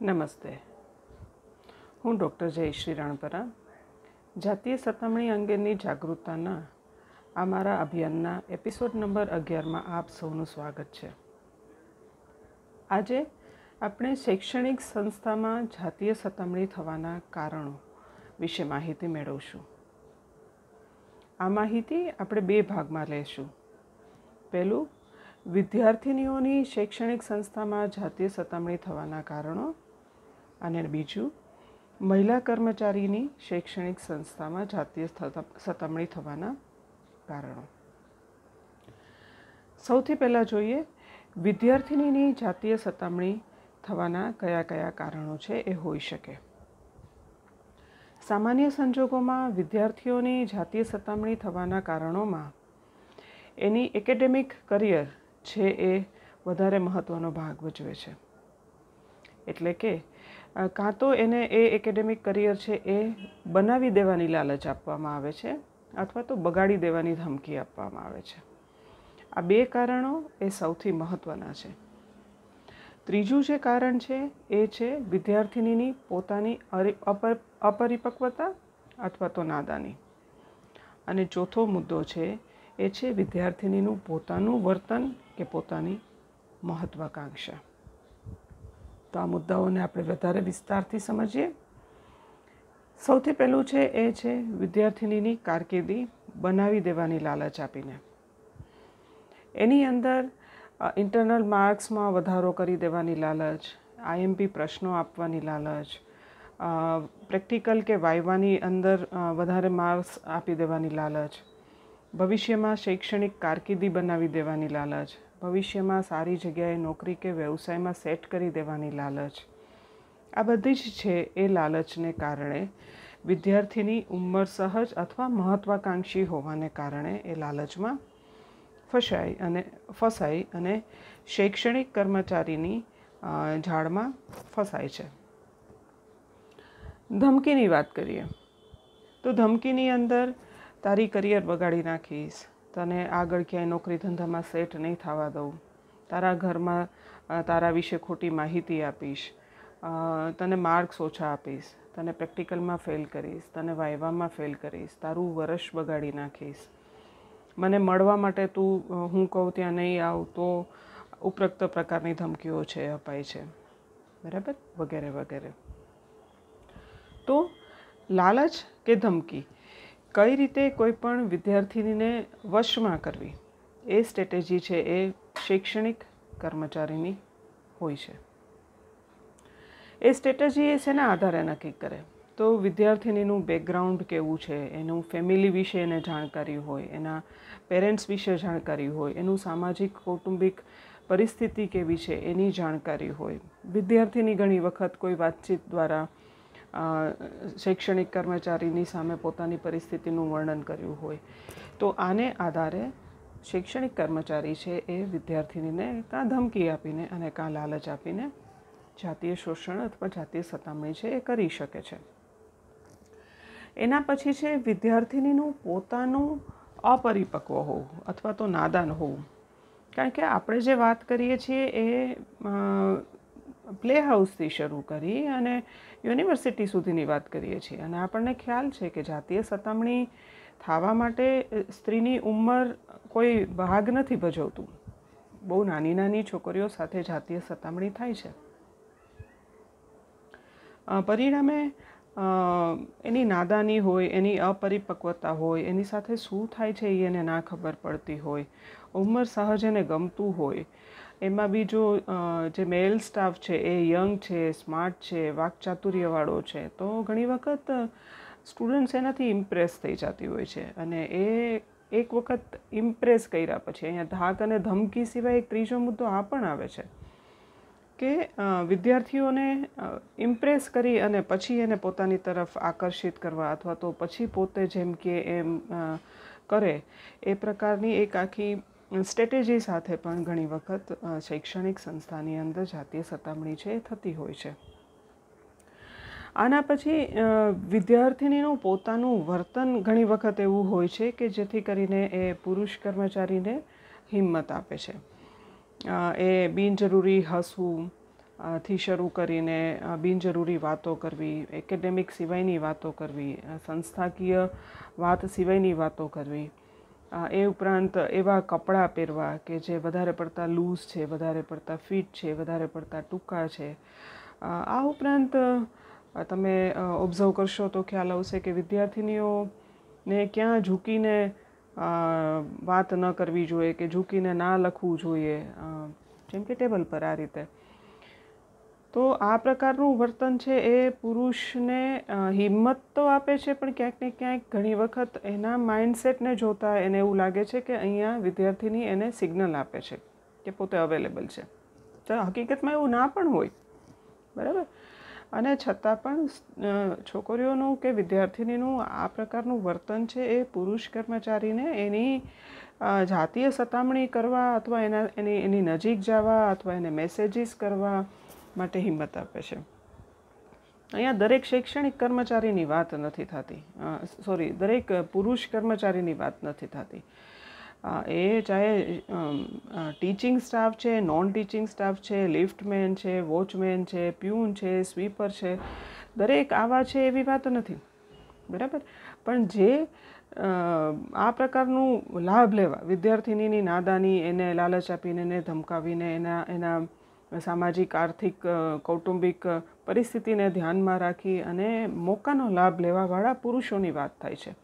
નમસ્તે હું ડૉક્ટર જયશ્રી રણપરા જાતીય સતામણી અંગેની જાગૃતતાના આ મારા અભિયાનના એપિસોડ નંબર અગિયારમાં આપ સૌનું સ્વાગત છે આજે આપણે શૈક્ષણિક સંસ્થામાં જાતીય સતામણી થવાના કારણો વિશે માહિતી મેળવશું આ માહિતી આપણે બે ભાગમાં લઈશું પહેલું વિદ્યાર્થીનીઓની શૈક્ષણિક સંસ્થામાં જાતીય સતામણી થવાના કારણો અને બીજું મહિલા કર્મચારીની શૈક્ષણિક સંસ્થામાં જાતીય સતામણી થવાના કારણો સૌથી પહેલાં જોઈએ વિદ્યાર્થિનીની જાતીય સતામણી થવાના કયા કયા કારણો છે એ હોઈ શકે સામાન્ય સંજોગોમાં વિદ્યાર્થીઓની જાતીય સતામણી થવાના કારણોમાં એની એકેડેમિક કરિયર છે એ વધારે મહત્ત્વનો ભાગ ભજવે છે એટલે કે કાં તો એને એ એકેડેમિક કરિયર છે એ બનાવી દેવાની લાલચ આપવામાં આવે છે અથવા તો બગાડી દેવાની ધમકી આપવામાં આવે છે આ બે કારણો એ સૌથી મહત્ત્વના છે ત્રીજું જે કારણ છે એ છે વિદ્યાર્થિનીની પોતાની અપરિપક્વતા અથવા તો નાદાની અને ચોથો મુદ્દો છે એ છે વિદ્યાર્થિનીનું પોતાનું વર્તન કે પોતાની મહત્ત્વાકાંક્ષા તો આ મુદ્દાઓને આપણે વધારે વિસ્તારથી સમજીએ સૌથી પહેલું છે એ છે વિદ્યાર્થિનીની કારકિર્દી બનાવી દેવાની લાલચ આપીને એની અંદર ઇન્ટરનલ માર્ક્સમાં વધારો કરી દેવાની લાલચ આઈએમપી પ્રશ્નો આપવાની લાલચ પ્રેક્ટિકલ કે વાયવાની અંદર વધારે માર્ક્સ આપી દેવાની લાલચ ભવિષ્યમાં શૈક્ષણિક કારકિર્દી બનાવી દેવાની લાલચ ભવિષ્યમાં સારી જગ્યાએ નોકરી કે વ્યવસાયમાં સેટ કરી દેવાની લાલચ આ બધી જ છે એ લાલચને કારણે વિદ્યાર્થીની ઉંમર સહજ અથવા મહત્વાકાંક્ષી હોવાને કારણે એ લાલચમાં ફસાય અને ફસાય અને શૈક્ષણિક કર્મચારીની ઝાડમાં ફસાય છે ધમકીની વાત કરીએ તો ધમકીની અંદર તારી કરિયર બગાડી નાખીશ તને આગળ ક્યાંય નોકરી ધંધામાં સેટ નહીં થવા દઉં તારા ઘરમાં તારા વિશે ખોટી માહિતી આપીશ તને માર્ક્સ ઓછા આપીશ તને પ્રેક્ટિકલમાં ફેલ કરીશ તને વાયવામાં ફેલ કરીશ તારું વરસ બગાડી નાખીશ મને મળવા માટે તું હું કહું ત્યાં નહીં આવ તો ઉપરોક્ત પ્રકારની ધમકીઓ છે અપાય છે બરાબર વગેરે વગેરે તો લાલચ કે ધમકી કઈ રીતે કોઈપણ વિદ્યાર્થીનીને વશમાં કરવી એ સ્ટ્રેટેજી છે એ શૈક્ષણિક કર્મચારીની હોય છે એ સ્ટ્રેટેજી એ શેના આધારે નક્કી કરે તો વિદ્યાર્થીનીનું બેકગ્રાઉન્ડ કેવું છે એનું ફેમિલી વિશે એને જાણકારી હોય એના પેરેન્ટ્સ વિશે જાણકારી હોય એનું સામાજિક કૌટુંબિક પરિસ્થિતિ કેવી છે એની જાણકારી હોય વિદ્યાર્થીની ઘણી વખત કોઈ વાતચીત દ્વારા શૈક્ષણિક કર્મચારીની સામે પોતાની પરિસ્થિતિનું વર્ણન કર્યું હોય તો આને આધારે શૈક્ષણિક કર્મચારી છે એ વિદ્યાર્થીનીને કાં ધમકી આપીને અને કાં લાલચ આપીને જાતીય શોષણ અથવા જાતીય સતામણી છે એ કરી શકે છે એના પછી છે વિદ્યાર્થીનીનું પોતાનું અપરિપક્વ હોવું અથવા તો નાદાન હોવું કારણ કે આપણે જે વાત કરીએ છીએ એ પ્લે હાઉસથી શરૂ કરી અને યુનિવર્સિટી સુધીની વાત કરીએ છીએ અને આપણને ખ્યાલ છે કે જાતીય સતામણી થવા માટે સ્ત્રીની ઉંમર કોઈ ભાગ નથી ભજવતું બહુ નાની નાની છોકરીઓ સાથે જાતીય સતામણી થાય છે પરિણામે એની નાદાની હોય એની અપરિપક્વતા હોય એની સાથે શું થાય છે એ એને ના ખબર પડતી હોય ઉંમર સહજ એને ગમતું હોય એમાં બીજો જે મેલ સ્ટાફ છે એ યંગ છે સ્માર્ટ છે વાકચાતુર્યવાળો છે તો ઘણી વખત સ્ટુડન્ટ્સ એનાથી ઇમ્પ્રેસ થઈ જતી હોય છે અને એ એક વખત ઇમ્પ્રેસ કર્યા પછી અહીંયા ધાક અને ધમકી સિવાય એક ત્રીજો મુદ્દો આ પણ આવે છે કે વિદ્યાર્થીઓને ઇમ્પ્રેસ કરી અને પછી એને પોતાની તરફ આકર્ષિત કરવા અથવા તો પછી પોતે જેમ કે એમ કરે એ પ્રકારની એક આખી સ્ટ્રેટેજી સાથે પણ ઘણી વખત શૈક્ષણિક સંસ્થાની અંદર જાતીય સતામણી છે એ થતી હોય છે આના પછી વિદ્યાર્થિનીનું પોતાનું વર્તન ઘણી વખત એવું હોય છે કે જેથી કરીને એ પુરુષ કર્મચારીને હિંમત આપે છે એ બિનજરૂરી હસવું થી શરૂ કરીને બિનજરૂરી વાતો કરવી એકેડેમિક સિવાયની વાતો કરવી સંસ્થાકીય વાત સિવાયની વાતો કરવી એ ઉપરાંત એવા કપડાં પહેરવા કે જે વધારે પડતા લૂઝ છે વધારે પડતા ફિટ છે વધારે પડતા ટૂંકા છે આ ઉપરાંત તમે ઓબ્ઝર્વ કરશો તો ખ્યાલ આવશે કે વિદ્યાર્થિનીઓને ક્યાં ઝૂકીને વાત ન કરવી જોઈએ કે ઝૂકીને ના લખવું જોઈએ જેમ કે ટેબલ પર આ રીતે તો આ પ્રકારનું વર્તન છે એ પુરુષને હિંમત તો આપે છે પણ ક્યાંક ને ક્યાંક ઘણી વખત એના માઇન્ડસેટને જોતા એને એવું લાગે છે કે અહીંયા વિદ્યાર્થીની એને સિગ્નલ આપે છે કે પોતે અવેલેબલ છે તો હકીકતમાં એવું ના પણ હોય બરાબર અને છતાં પણ છોકરીઓનું કે વિદ્યાર્થિનીનું આ પ્રકારનું વર્તન છે એ પુરુષ કર્મચારીને એની જાતીય સતામણી કરવા અથવા એના એની એની નજીક જવા અથવા એને મેસેજીસ કરવા માટે હિંમત આપે છે અહીંયા દરેક શૈક્ષણિક કર્મચારીની વાત નથી થતી સોરી દરેક પુરુષ કર્મચારીની વાત નથી થતી એ ચાહે ટીચિંગ સ્ટાફ છે નોન ટીચિંગ સ્ટાફ છે લિફ્ટમેન છે વોચમેન છે પ્યુન છે સ્વીપર છે દરેક આવા છે એવી વાત નથી બરાબર પણ જે આ પ્રકારનું લાભ લેવા વિદ્યાર્થિનીની નાદાની એને લાલચ આપીને એને ધમકાવીને એના એના સામાજિક આર્થિક કૌટુંબિક પરિસ્થિતિને ધ્યાનમાં રાખી અને મોકાનો લાભ લેવાવાળા પુરુષોની વાત થાય છે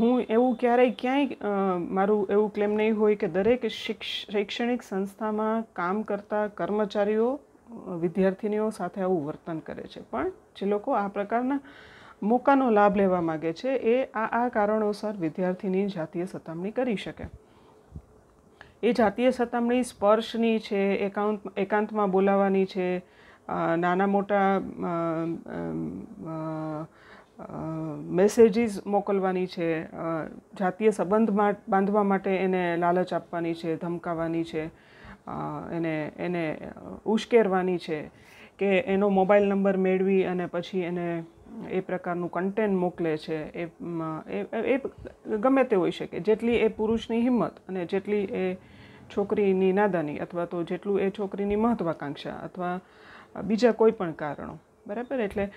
હું એવું ક્યારેય ક્યાંય મારું એવું ક્લેમ નહીં હોય કે દરેક શૈક્ષણિક સંસ્થામાં કામ કરતા કર્મચારીઓ વિદ્યાર્થીનીઓ સાથે આવું વર્તન કરે છે પણ જે લોકો આ પ્રકારના મોકાનો લાભ લેવા માગે છે એ આ આ કારણોસર વિદ્યાર્થીની જાતીય સતામણી કરી શકે એ જાતીય સતામણી સ્પર્શની છે એકાંત એકાંતમાં બોલાવાની છે નાના મોટા મેસેજીસ મોકલવાની છે જાતીય સંબંધ બાંધવા માટે એને લાલચ આપવાની છે ધમકાવાની છે એને એને ઉશ્કેરવાની છે કે એનો મોબાઈલ નંબર મેળવી અને પછી એને એ પ્રકારનું કન્ટેન્ટ મોકલે છે એ એ ગમે તે હોઈ શકે જેટલી એ પુરુષની હિંમત અને જેટલી એ છોકરીની નાદાની અથવા તો જેટલું એ છોકરીની મહત્વાકાંક્ષા અથવા બીજા કોઈ પણ કારણો બરાબર એટલે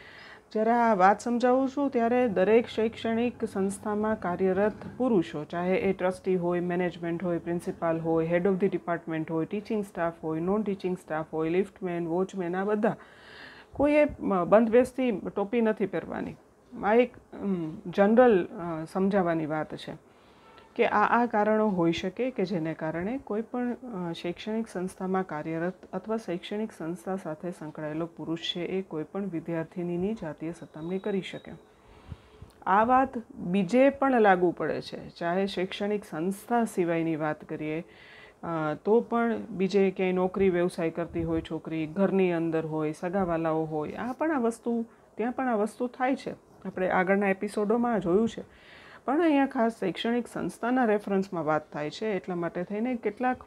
જ્યારે આ વાત સમજાવું છું ત્યારે દરેક શૈક્ષણિક સંસ્થામાં કાર્યરત પુરુષો ચાહે એ ટ્રસ્ટી હોય મેનેજમેન્ટ હોય પ્રિન્સિપાલ હોય હેડ ઓફ ધી ડિપાર્ટમેન્ટ હોય ટીચિંગ સ્ટાફ હોય નોન ટીચિંગ સ્ટાફ હોય લિફ્ટમેન વોચમેન આ બધા કોઈએ બંધબેસથી ટોપી નથી પહેરવાની આ એક જનરલ સમજાવવાની વાત છે કે આ આ કારણો હોઈ શકે કે જેને કારણે કોઈપણ શૈક્ષણિક સંસ્થામાં કાર્યરત અથવા શૈક્ષણિક સંસ્થા સાથે સંકળાયેલો પુરુષ છે એ કોઈપણ વિદ્યાર્થીનીની જાતીય સતામણી કરી શકે આ વાત બીજે પણ લાગુ પડે છે ચાહે શૈક્ષણિક સંસ્થા સિવાયની વાત કરીએ તો પણ બીજે ક્યાંય નોકરી વ્યવસાય કરતી હોય છોકરી ઘરની અંદર હોય સગાવાલાઓ હોય આ પણ આ વસ્તુ ત્યાં પણ આ વસ્તુ થાય છે આપણે આગળના એપિસોડોમાં જોયું છે પણ અહીંયા ખાસ શૈક્ષણિક સંસ્થાના રેફરન્સમાં વાત થાય છે એટલા માટે થઈને કેટલાક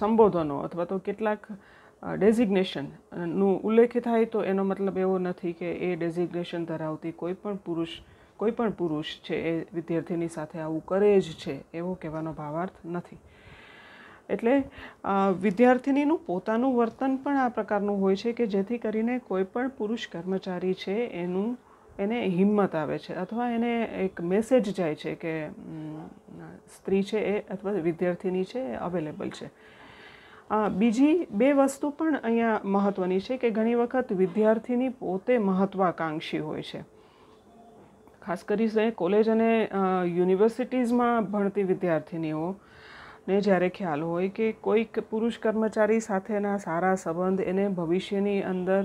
સંબોધનો અથવા તો કેટલાક ડેઝિગ્નેશનનું ઉલ્લેખ થાય તો એનો મતલબ એવો નથી કે એ ડેઝિગ્નેશન ધરાવતી કોઈ પણ પુરુષ કોઈ પણ પુરુષ છે એ વિદ્યાર્થીની સાથે આવું કરે જ છે એવો કહેવાનો ભાવાર્થ નથી એટલે વિદ્યાર્થીનીનું પોતાનું વર્તન પણ આ પ્રકારનું હોય છે કે જેથી કરીને કોઈ પણ પુરુષ કર્મચારી છે એનું એને હિંમત આવે છે અથવા એને એક મેસેજ જાય છે કે સ્ત્રી છે એ અથવા વિદ્યાર્થીની છે એ અવેલેબલ છે બીજી બે વસ્તુ પણ અહીંયા મહત્ત્વની છે કે ઘણી વખત વિદ્યાર્થીની પોતે મહત્ત્વાકાંક્ષી હોય છે ખાસ કરીને કોલેજ અને યુનિવર્સિટીઝમાં ભણતી વિદ્યાર્થીનીઓ ને જ્યારે ખ્યાલ હોય કે કોઈક પુરુષ કર્મચારી સાથેના સારા સંબંધ એને ભવિષ્યની અંદર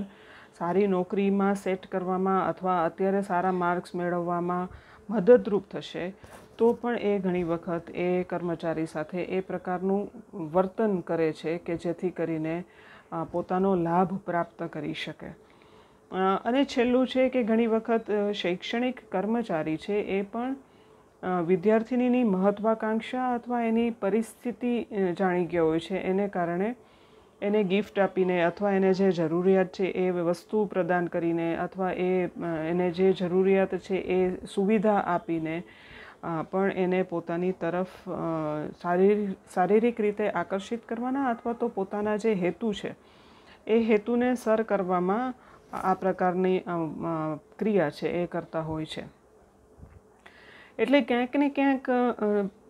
સારી નોકરીમાં સેટ કરવામાં અથવા અત્યારે સારા માર્ક્સ મેળવવામાં મદદરૂપ થશે તો પણ એ ઘણી વખત એ કર્મચારી સાથે એ પ્રકારનું વર્તન કરે છે કે જેથી કરીને પોતાનો લાભ પ્રાપ્ત કરી શકે અને છેલ્લું છે કે ઘણી વખત શૈક્ષણિક કર્મચારી છે એ પણ વિદ્યાર્થીનીની મહત્વાકાંક્ષા અથવા એની પરિસ્થિતિ જાણી ગયો હોય છે એને કારણે એને ગિફ્ટ આપીને અથવા એને જે જરૂરિયાત છે એ વસ્તુ પ્રદાન કરીને અથવા એ એને જે જરૂરિયાત છે એ સુવિધા આપીને પણ એને પોતાની તરફ શારીરિક શારીરિક રીતે આકર્ષિત કરવાના અથવા તો પોતાના જે હેતુ છે એ હેતુને સર કરવામાં આ પ્રકારની ક્રિયા છે એ કરતા હોય છે એટલે ક્યાંક ને ક્યાંક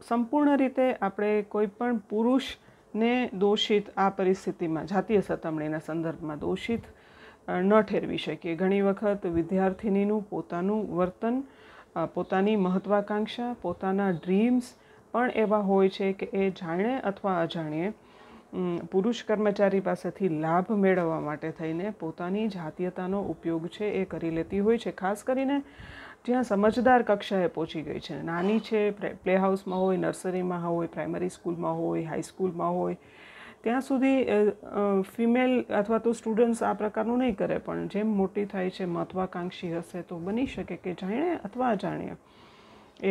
સંપૂર્ણ રીતે આપણે કોઈ પણ પુરુષ ને દોષિત આ પરિસ્થિતિમાં જાતીય સતામણીના સંદર્ભમાં દોષિત ન ઠેરવી શકીએ ઘણી વખત વિદ્યાર્થિનીનું પોતાનું વર્તન પોતાની મહત્વાકાંક્ષા પોતાના ડ્રીમ્સ પણ એવા હોય છે કે એ જાણે અથવા અજાણીએ પુરુષ કર્મચારી પાસેથી લાભ મેળવવા માટે થઈને પોતાની જાતીયતાનો ઉપયોગ છે એ કરી લેતી હોય છે ખાસ કરીને જ્યાં સમજદાર કક્ષાએ પહોંચી ગઈ છે નાની છે પ્લે હાઉસમાં હોય નર્સરીમાં હોય પ્રાઇમરી સ્કૂલમાં હોય હાઈસ્કૂલમાં હોય ત્યાં સુધી ફિમેલ અથવા તો સ્ટુડન્ટ્સ આ પ્રકારનું નહીં કરે પણ જેમ મોટી થાય છે મહત્વાકાંક્ષી હશે તો બની શકે કે જાણે અથવા અજાણ્યા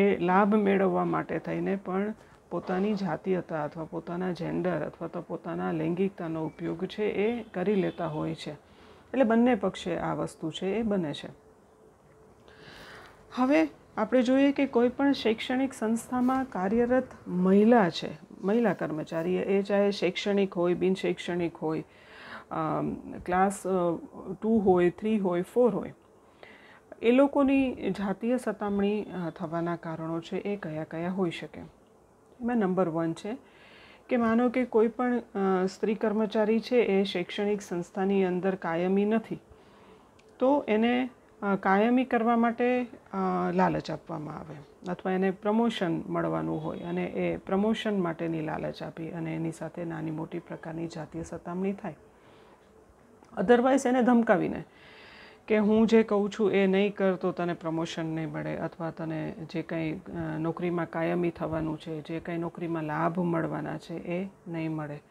એ લાભ મેળવવા માટે થઈને પણ પોતાની જાતીયતા અથવા પોતાના જેન્ડર અથવા તો પોતાના લૈંગિકતાનો ઉપયોગ છે એ કરી લેતા હોય છે એટલે બંને પક્ષે આ વસ્તુ છે એ બને છે હવે આપણે જોઈએ કે કોઈ પણ શૈક્ષણિક સંસ્થામાં કાર્યરત મહિલા છે મહિલા કર્મચારી એ ચાહે શૈક્ષણિક હોય બિનશૈક્ષણિક હોય ક્લાસ ટુ હોય થ્રી હોય ફોર હોય એ લોકોની જાતીય સતામણી થવાના કારણો છે એ કયા કયા હોઈ શકે એમાં નંબર વન છે કે માનો કે કોઈ પણ સ્ત્રી કર્મચારી છે એ શૈક્ષણિક સંસ્થાની અંદર કાયમી નથી તો એને કાયમી કરવા માટે લાલચ આપવામાં આવે અથવા એને પ્રમોશન મળવાનું હોય અને એ પ્રમોશન માટેની લાલચ આપી અને એની સાથે નાની મોટી પ્રકારની જાતીય સતામણી થાય અધરવાઇઝ એને ધમકાવીને કે હું જે કહું છું એ નહીં કર તો તને પ્રમોશન નહીં મળે અથવા તને જે કંઈ નોકરીમાં કાયમી થવાનું છે જે કંઈ નોકરીમાં લાભ મળવાના છે એ નહીં મળે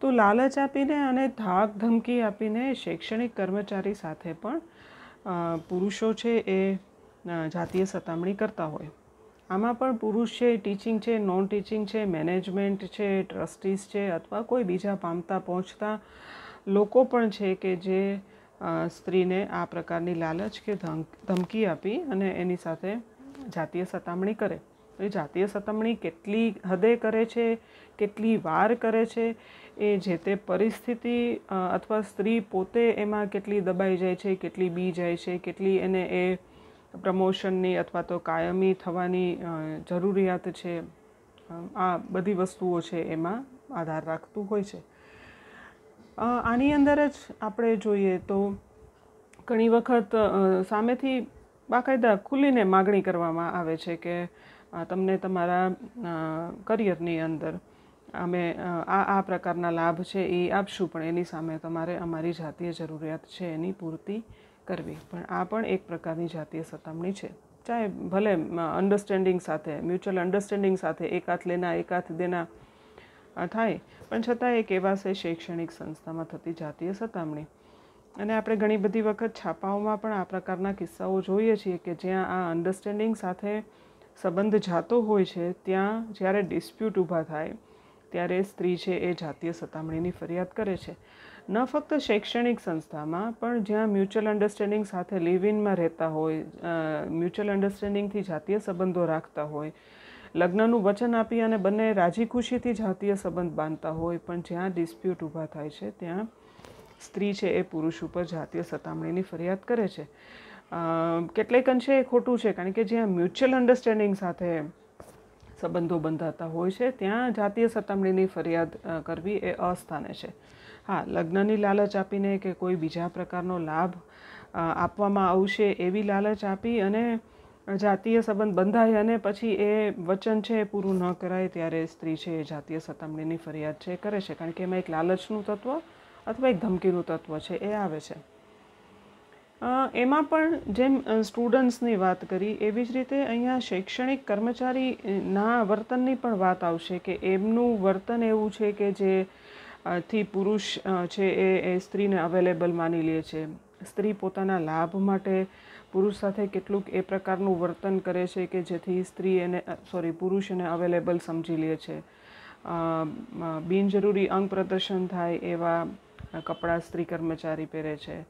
તો લાલચ આપીને અને ધાક ધમકી આપીને શૈક્ષણિક કર્મચારી સાથે પણ પુરુષો છે એ જાતીય સતામણી કરતા હોય આમાં પણ પુરુષ છે ટીચિંગ છે નોન ટીચિંગ છે મેનેજમેન્ટ છે ટ્રસ્ટીસ છે અથવા કોઈ બીજા પામતા પહોંચતા લોકો પણ છે કે જે સ્ત્રીને આ પ્રકારની લાલચ કે ધમકી આપી અને એની સાથે જાતીય સતામણી કરે એ જાતીય સતામણી કેટલી હદે કરે છે કેટલી વાર કરે છે એ જે તે પરિસ્થિતિ અથવા સ્ત્રી પોતે એમાં કેટલી દબાઈ જાય છે કેટલી બી જાય છે કેટલી એને એ પ્રમોશનની અથવા તો કાયમી થવાની જરૂરિયાત છે આ બધી વસ્તુઓ છે એમાં આધાર રાખતું હોય છે આની અંદર જ આપણે જોઈએ તો ઘણી વખત સામેથી બાકાયદા ખુલીને માગણી કરવામાં આવે છે કે તમને તમારા કરિયરની અંદર અમે આ આ પ્રકારના લાભ છે એ આપશું પણ એની સામે તમારે અમારી જાતીય જરૂરિયાત છે એની પૂર્તિ કરવી પણ આ પણ એક પ્રકારની જાતીય સતામણી છે ચાહે ભલે અન્ડરસ્ટેન્ડિંગ સાથે મ્યુચ્યુઅલ અન્ડરસ્ટેન્ડિંગ સાથે એક હાથ લેના એક હાથ દેના થાય પણ છતાં એક એવા છે શૈક્ષણિક સંસ્થામાં થતી જાતીય સતામણી અને આપણે ઘણી બધી વખત છાપાઓમાં પણ આ પ્રકારના કિસ્સાઓ જોઈએ છીએ કે જ્યાં આ અન્ડરસ્ટેન્ડિંગ સાથે સંબંધ જાતો હોય છે ત્યાં જ્યારે ડિસ્પ્યુટ ઊભા થાય ત્યારે સ્ત્રી છે એ જાતીય સતામણીની ફરિયાદ કરે છે ન ફક્ત શૈક્ષણિક સંસ્થામાં પણ જ્યાં મ્યુચ્યુઅલ અન્ડરસ્ટેન્ડિંગ સાથે લિવ ઇનમાં રહેતા હોય મ્યુચ્યુઅલ અન્ડરસ્ટેન્ડિંગથી જાતીય સંબંધો રાખતા હોય લગ્નનું વચન આપી અને બંને રાજી ખુશીથી જાતીય સંબંધ બાંધતા હોય પણ જ્યાં ડિસ્પ્યુટ ઊભા થાય છે ત્યાં સ્ત્રી છે એ પુરુષ ઉપર જાતીય સતામણીની ફરિયાદ કરે છે કેટલાય અંશે એ ખોટું છે કારણ કે જ્યાં મ્યુચ્યુઅલ અન્ડરસ્ટેન્ડિંગ સાથે સંબંધો બંધાતા હોય છે ત્યાં જાતીય સતામણીની ફરિયાદ કરવી એ અસ્થાને છે હા લગ્નની લાલચ આપીને કે કોઈ બીજા પ્રકારનો લાભ આપવામાં આવશે એવી લાલચ આપી અને જાતીય સંબંધ બંધાય અને પછી એ વચન છે એ પૂરું ન કરાય ત્યારે સ્ત્રી છે એ જાતીય સતામણીની ફરિયાદ છે એ કરે છે કારણ કે એમાં એક લાલચનું તત્વ અથવા એક ધમકીનું તત્વ છે એ આવે છે એમાં પણ જેમ સ્ટુડન્ટ્સની વાત કરી એવી જ રીતે અહીંયા શૈક્ષણિક કર્મચારીના વર્તનની પણ વાત આવશે કે એમનું વર્તન એવું છે કે જે થી પુરુષ છે એ એ સ્ત્રીને અવેલેબલ માની લે છે સ્ત્રી પોતાના લાભ માટે પુરુષ સાથે કેટલુંક એ પ્રકારનું વર્તન કરે છે કે જેથી સ્ત્રી એને સોરી પુરુષને અવેલેબલ સમજી લે છે બિનજરૂરી અંગ પ્રદર્શન થાય એવા કપડાં સ્ત્રી કર્મચારી પહેરે છે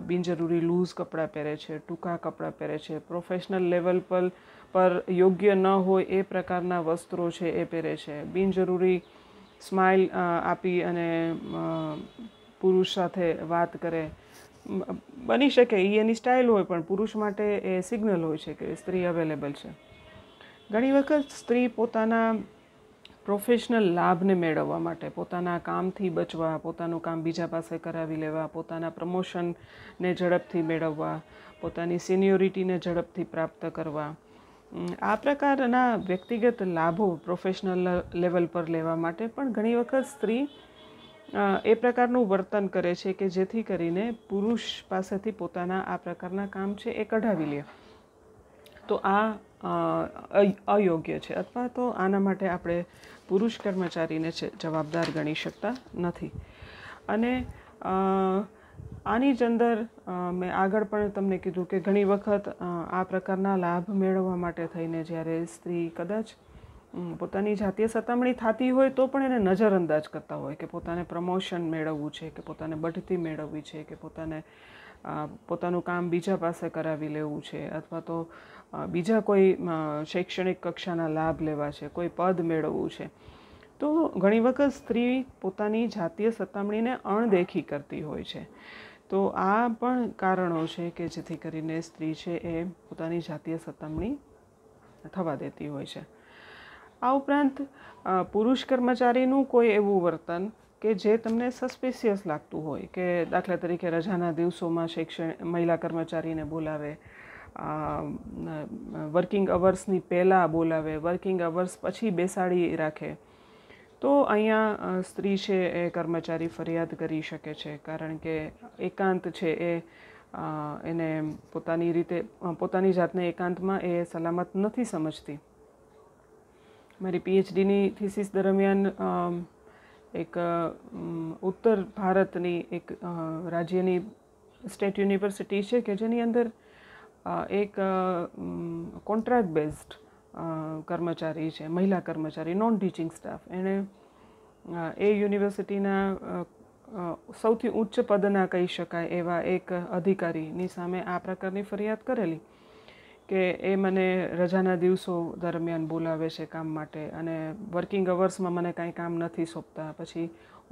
બિનજરૂરી લૂઝ કપડાં પહેરે છે ટૂંકા કપડાં પહેરે છે પ્રોફેશનલ લેવલ પર પર યોગ્ય ન હોય એ પ્રકારના વસ્ત્રો છે એ પહેરે છે બિનજરૂરી સ્માઇલ આપી અને પુરુષ સાથે વાત કરે બની શકે એ એની સ્ટાઇલ હોય પણ પુરુષ માટે એ સિગ્નલ હોય છે કે સ્ત્રી અવેલેબલ છે ઘણી વખત સ્ત્રી પોતાના પ્રોફેશનલ લાભને મેળવવા માટે પોતાના કામથી બચવા પોતાનું કામ બીજા પાસે કરાવી લેવા પોતાના પ્રમોશનને ઝડપથી મેળવવા પોતાની સિનિયોરિટીને ઝડપથી પ્રાપ્ત કરવા આ પ્રકારના વ્યક્તિગત લાભો પ્રોફેશનલ લેવલ પર લેવા માટે પણ ઘણી વખત સ્ત્રી એ પ્રકારનું વર્તન કરે છે કે જેથી કરીને પુરુષ પાસેથી પોતાના આ પ્રકારના કામ છે એ કઢાવી લે તો આ અયોગ્ય છે અથવા તો આના માટે આપણે પુરુષ કર્મચારીને છે જવાબદાર ગણી શકતા નથી અને આની જ અંદર મેં આગળ પણ તમને કીધું કે ઘણી વખત આ પ્રકારના લાભ મેળવવા માટે થઈને જ્યારે સ્ત્રી કદાચ પોતાની જાતીય સતામણી થતી હોય તો પણ એને નજરઅંદાજ કરતા હોય કે પોતાને પ્રમોશન મેળવવું છે કે પોતાને બઢતી મેળવવી છે કે પોતાને પોતાનું કામ બીજા પાસે કરાવી લેવું છે અથવા તો બીજા કોઈ શૈક્ષણિક કક્ષાના લાભ લેવા છે કોઈ પદ મેળવવું છે તો ઘણી વખત સ્ત્રી પોતાની જાતીય સતામણીને અણદેખી કરતી હોય છે તો આ પણ કારણો છે કે જેથી કરીને સ્ત્રી છે એ પોતાની જાતીય સતામણી થવા દેતી હોય છે આ ઉપરાંત પુરુષ કર્મચારીનું કોઈ એવું વર્તન કે જે તમને સસ્પિશિયસ લાગતું હોય કે દાખલા તરીકે રજાના દિવસોમાં શૈક્ષણિક મહિલા કર્મચારીને બોલાવે વર્કિંગ અવર્સની પહેલાં બોલાવે વર્કિંગ અવર્સ પછી બેસાડી રાખે તો અહીંયા સ્ત્રી છે એ કર્મચારી ફરિયાદ કરી શકે છે કારણ કે એકાંત છે એ એને પોતાની રીતે પોતાની જાતને એકાંતમાં એ સલામત નથી સમજતી મારી પીએચડીની થિસિસ દરમિયાન એક ઉત્તર ભારતની એક રાજ્યની સ્ટેટ યુનિવર્સિટી છે કે જેની અંદર એક કોન્ટ્રાક્ટ બેઝડ કર્મચારી છે મહિલા કર્મચારી નોન ટીચિંગ સ્ટાફ એણે એ યુનિવર્સિટીના સૌથી ઉચ્ચ પદના કહી શકાય એવા એક અધિકારીની સામે આ પ્રકારની ફરિયાદ કરેલી કે એ મને રજાના દિવસો દરમિયાન બોલાવે છે કામ માટે અને વર્કિંગ અવર્સમાં મને કાંઈ કામ નથી સોંપતા પછી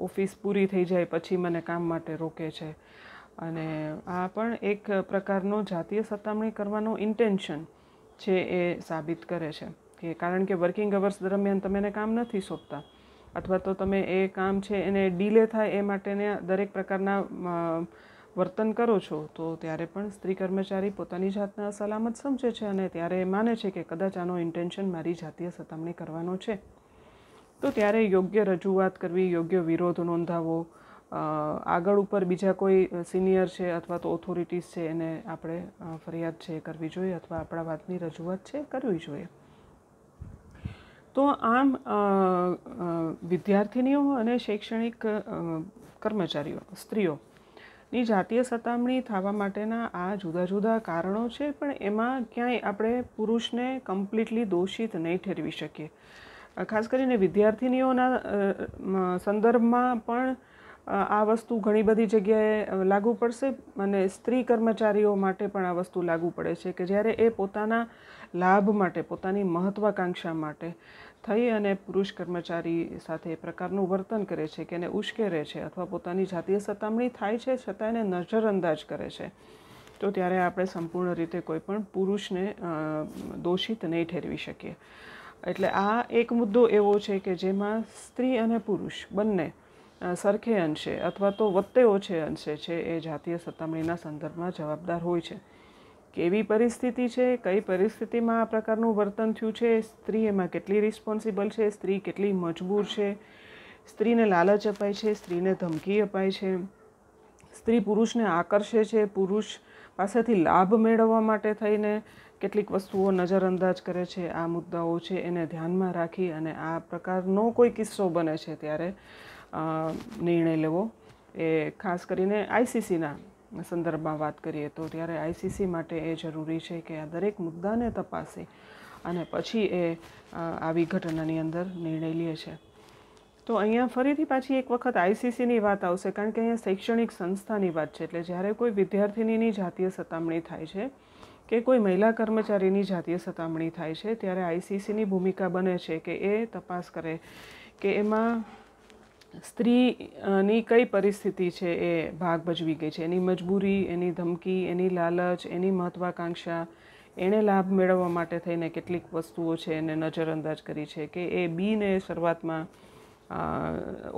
ઓફિસ પૂરી થઈ જાય પછી મને કામ માટે રોકે છે અને આ પણ એક પ્રકારનો જાતીય સતામણી કરવાનો ઇન્ટેન્શન છે એ સાબિત કરે છે કે કારણ કે વર્કિંગ અવર્સ દરમિયાન તમે કામ નથી સોંપતા અથવા તો તમે એ કામ છે એને ડીલે થાય એ માટેને દરેક પ્રકારના વર્તન કરો છો તો ત્યારે પણ સ્ત્રી કર્મચારી પોતાની જાતને અસલામત સમજે છે અને ત્યારે એ માને છે કે કદાચ આનો ઇન્ટેન્શન મારી જાતીય સતામણી કરવાનો છે તો ત્યારે યોગ્ય રજૂઆત કરવી યોગ્ય વિરોધ નોંધાવો આગળ ઉપર બીજા કોઈ સિનિયર છે અથવા તો ઓથોરિટીઝ છે એને આપણે ફરિયાદ છે કરવી જોઈએ અથવા આપણા વાતની રજૂઆત છે કરવી જોઈએ તો આમ વિદ્યાર્થીનીઓ અને શૈક્ષણિક કર્મચારીઓ સ્ત્રીઓ ની જાતીય સતામણી થવા માટેના આ જુદા જુદા કારણો છે પણ એમાં ક્યાંય આપણે પુરુષને કમ્પ્લીટલી દોષિત નહીં ઠેરવી શકીએ ખાસ કરીને વિદ્યાર્થિનીઓના સંદર્ભમાં પણ આ વસ્તુ ઘણી બધી જગ્યાએ લાગુ પડશે અને સ્ત્રી કર્મચારીઓ માટે પણ આ વસ્તુ લાગુ પડે છે કે જ્યારે એ પોતાના લાભ માટે પોતાની મહત્ત્વાકાંક્ષા માટે થઈ અને પુરુષ કર્મચારી સાથે એ પ્રકારનું વર્તન કરે છે કે એને ઉશ્કેરે છે અથવા પોતાની જાતીય સતામણી થાય છે છતાં એને નજરઅંદાજ કરે છે તો ત્યારે આપણે સંપૂર્ણ રીતે કોઈ પણ પુરુષને દોષિત નહીં ઠેરવી શકીએ એટલે આ એક મુદ્દો એવો છે કે જેમાં સ્ત્રી અને પુરુષ બંને સરખે અંશે અથવા તો વત્તે ઓછે અંશે છે એ જાતીય સતામણીના સંદર્ભમાં જવાબદાર હોય છે કેવી પરિસ્થિતિ છે કઈ પરિસ્થિતિમાં આ પ્રકારનું વર્તન થયું છે સ્ત્રી એમાં કેટલી રિસ્પોન્સિબલ છે સ્ત્રી કેટલી મજબૂર છે સ્ત્રીને લાલચ અપાય છે સ્ત્રીને ધમકી અપાય છે સ્ત્રી પુરુષને આકર્ષે છે પુરુષ પાસેથી લાભ મેળવવા માટે થઈને કેટલીક વસ્તુઓ નજરઅંદાજ કરે છે આ મુદ્દાઓ છે એને ધ્યાનમાં રાખી અને આ પ્રકારનો કોઈ કિસ્સો બને છે ત્યારે નિર્ણય લેવો એ ખાસ કરીને આઈસીસીના સંદર્ભમાં વાત કરીએ તો ત્યારે આઈસીસી માટે એ જરૂરી છે કે આ દરેક મુદ્દાને તપાસે અને પછી એ આવી ઘટનાની અંદર નિર્ણય લે છે તો અહીંયા ફરીથી પાછી એક વખત આઈસીસીની વાત આવશે કારણ કે અહીંયા શૈક્ષણિક સંસ્થાની વાત છે એટલે જ્યારે કોઈ વિદ્યાર્થિનીની જાતીય સતામણી થાય છે કે કોઈ મહિલા કર્મચારીની જાતીય સતામણી થાય છે ત્યારે આઈસીસીની ભૂમિકા બને છે કે એ તપાસ કરે કે એમાં સ્ત્રીની કઈ પરિસ્થિતિ છે એ ભાગ ભજવી ગઈ છે એની મજબૂરી એની ધમકી એની લાલચ એની મહત્વાકાંક્ષા એણે લાભ મેળવવા માટે થઈને કેટલીક વસ્તુઓ છે એને નજરઅંદાજ કરી છે કે એ બીને શરૂઆતમાં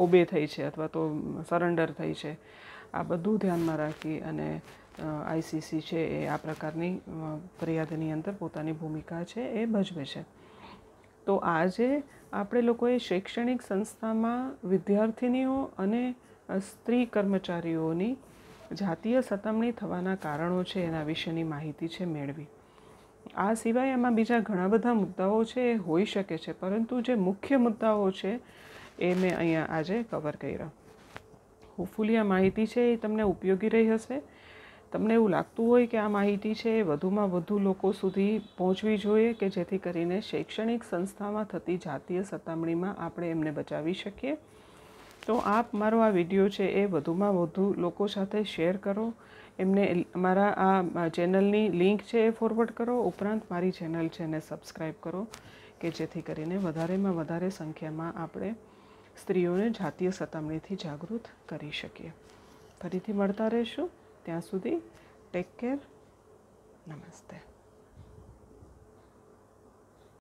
ઓબે થઈ છે અથવા તો સરેન્ડર થઈ છે આ બધું ધ્યાનમાં રાખી અને આઈસીસી છે એ આ પ્રકારની ફરિયાદની અંદર પોતાની ભૂમિકા છે એ ભજવે છે તો આજે આપણે લોકોએ શૈક્ષણિક સંસ્થામાં વિદ્યાર્થિનીઓ અને સ્ત્રી કર્મચારીઓની જાતીય સતામણી થવાના કારણો છે એના વિશેની માહિતી છે મેળવી આ સિવાય એમાં બીજા ઘણા બધા મુદ્દાઓ છે એ હોઈ શકે છે પરંતુ જે મુખ્ય મુદ્દાઓ છે એ મેં અહીંયા આજે કવર કર્યા હોપફુલી આ માહિતી છે એ તમને ઉપયોગી રહી હશે તમને એવું લાગતું હોય કે આ માહિતી છે એ વધુમાં વધુ લોકો સુધી પહોંચવી જોઈએ કે જેથી કરીને શૈક્ષણિક સંસ્થામાં થતી જાતીય સતામણીમાં આપણે એમને બચાવી શકીએ તો આપ મારો આ વિડીયો છે એ વધુમાં વધુ લોકો સાથે શેર કરો એમને મારા આ ચેનલની લિંક છે એ ફોરવર્ડ કરો ઉપરાંત મારી ચેનલ છે એને સબસ્ક્રાઈબ કરો કે જેથી કરીને વધારેમાં વધારે સંખ્યામાં આપણે સ્ત્રીઓને જાતીય સતામણીથી જાગૃત કરી શકીએ ફરીથી મળતા રહીશું ત્યાં સુધી ટેક કેર નમસ્તે